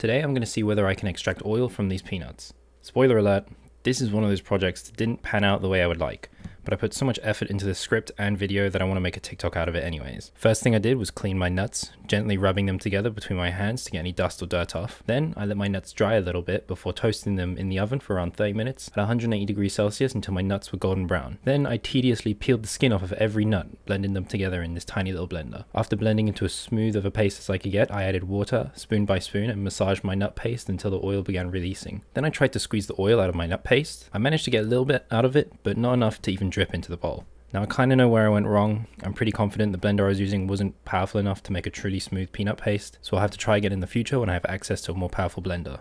Today I'm going to see whether I can extract oil from these peanuts. Spoiler alert, this is one of those projects that didn't pan out the way I would like but I put so much effort into the script and video that I want to make a TikTok out of it anyways. First thing I did was clean my nuts, gently rubbing them together between my hands to get any dust or dirt off. Then I let my nuts dry a little bit before toasting them in the oven for around 30 minutes at 180 degrees Celsius until my nuts were golden brown. Then I tediously peeled the skin off of every nut, blending them together in this tiny little blender. After blending into as smooth of a paste as I could get, I added water, spoon by spoon, and massaged my nut paste until the oil began releasing. Then I tried to squeeze the oil out of my nut paste. I managed to get a little bit out of it, but not enough to even drink drip into the bowl. Now I kind of know where I went wrong. I'm pretty confident the blender I was using wasn't powerful enough to make a truly smooth peanut paste, so I'll have to try again in the future when I have access to a more powerful blender.